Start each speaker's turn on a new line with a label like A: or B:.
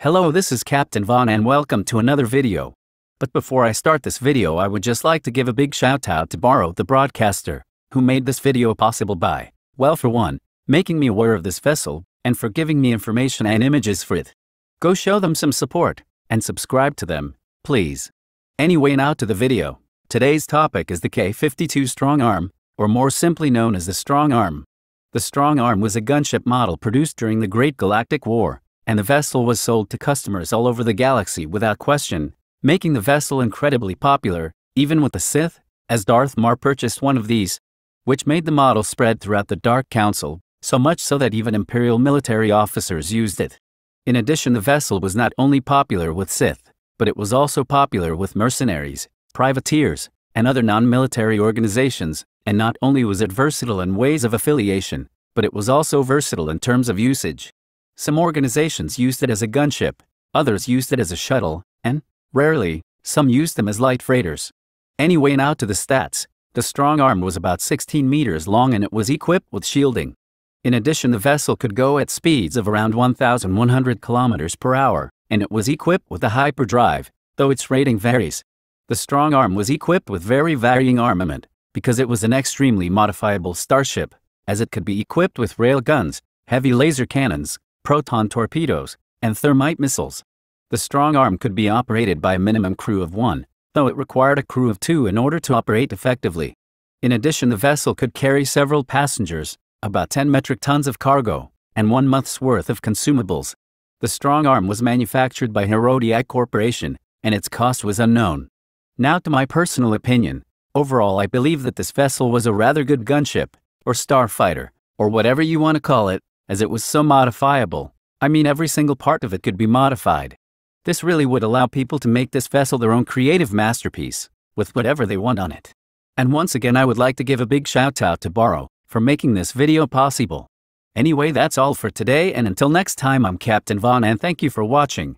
A: Hello this is Captain Von and welcome to another video. But before I start this video I would just like to give a big shout out to Borrow the broadcaster, who made this video possible by, well for one, making me aware of this vessel, and for giving me information and images for it. Go show them some support, and subscribe to them, please. Anyway now to the video. Today's topic is the K-52 strong arm, or more simply known as the strong arm. The Strong Arm was a gunship model produced during the Great Galactic War, and the vessel was sold to customers all over the galaxy without question, making the vessel incredibly popular, even with the Sith, as Darth Mar purchased one of these, which made the model spread throughout the Dark Council, so much so that even Imperial military officers used it. In addition, the vessel was not only popular with Sith, but it was also popular with mercenaries, privateers, and other non military organizations, and not only was it versatile in ways of affiliation, but it was also versatile in terms of usage. Some organizations used it as a gunship, others used it as a shuttle, and, rarely, some used them as light freighters. Anyway, now to the stats. The strong arm was about 16 meters long and it was equipped with shielding. In addition, the vessel could go at speeds of around 1,100 kilometers per hour, and it was equipped with a hyperdrive, though its rating varies. The strong arm was equipped with very varying armament, because it was an extremely modifiable starship, as it could be equipped with rail guns, heavy laser cannons, proton torpedoes, and thermite missiles. The strong arm could be operated by a minimum crew of one, though it required a crew of two in order to operate effectively. In addition, the vessel could carry several passengers, about 10 metric tons of cargo, and one month's worth of consumables. The strong arm was manufactured by Herodiac Corporation, and its cost was unknown. Now to my personal opinion, Overall, I believe that this vessel was a rather good gunship, or starfighter, or whatever you want to call it, as it was so modifiable. I mean every single part of it could be modified. This really would allow people to make this vessel their own creative masterpiece, with whatever they want on it. And once again I would like to give a big shout out to Borrow for making this video possible. Anyway that's all for today and until next time I'm Captain Vaughn and thank you for watching.